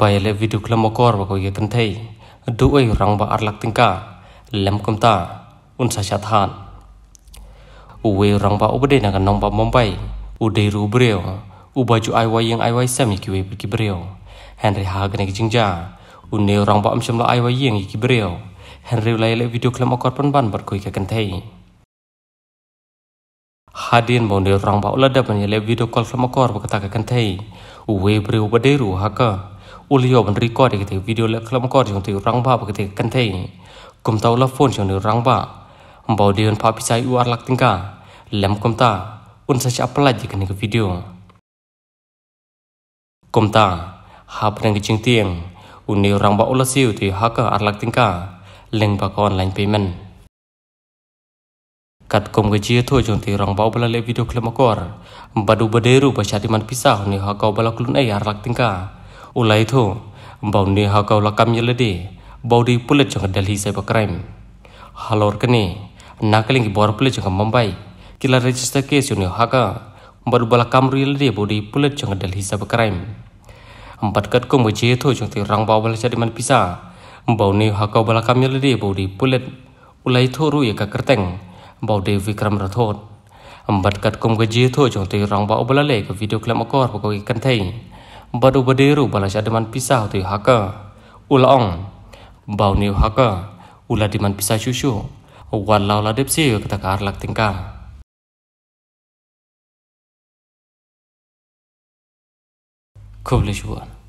บายเลวิดูคลมกอร์บอกยึันทีดูไอ้รังบาอาร์ลักติงกาเลมกุมตาอุนสาชาทานอุเวรังบาอุบเดนกันน้องบามอมไปอุเดรูเบรียวอุบาจูไอวายยังไอวายแซมิกิเวปิกิเบรียวเฮนรีฮากันกจิงจ้าอุเนรังบาอัมชมลาไอวายยังยิกิเบรียวเฮนรี่ไล่เลวิดูคลมกอร์ปนบันบอกยกันทีฮาดินบอกเดนรังบาอุลดับมันยิเลวิดูคอลฟลมกอร์บอกตากันทีอุเวเบรีอุบเดรูฮักกอุลิโอบันรีกอดกันเถวิดีโอและคลิปกอดอย่างเถรังบ้าปกติกันเถี่กลุ่มเต้าละฟอนอย่างเถรังบ้าบ่าวเดือนพาพิชัยอุอาร์ลักติงกาแหลมกุมตา อุนสัจอัปลาดกันในกัวิดีโอกุมตาหาเพื่อนกิจเตียง อุนเถรังบ้าอุลซิวเถฮักอาร์ลักติงกาเล่งปากออนไลน์เพย์เมนกัดกลุ่มกิจเถื่อจงเถรังบ้าอุบลเลวิดีโอคลิปกอดบัดูบัดเดือรูปชาติมันพิศาหุนเถหักอุบลกลุนเอียร์ลักติงกา ulai tho bong ni ha kau lakam yelede body pulit jang delhi sai pakraim halor kene nakaling bor pulit jang mumbai kila register case yun ha ka bar balakam yelede body pulit jang delhi sai pakraim empat kat ko moje tho jang ti rang bawal jadi man pisa bong ni ha kau balakam yelede body pulit ulai tho ru ya ka kerteng bau de vikram rathod អំបត្តិកាត់គុំកាជាធូចងទីរងបោបលលេកវីដេអូក្លាមអករបកកកន្ធៃ badu bederu balas adaman pisah tu haka ya, ulong bau niu haka ula ya, diman pisah susu walau la depsi ya, kita ka arlak tingkang Kublish one.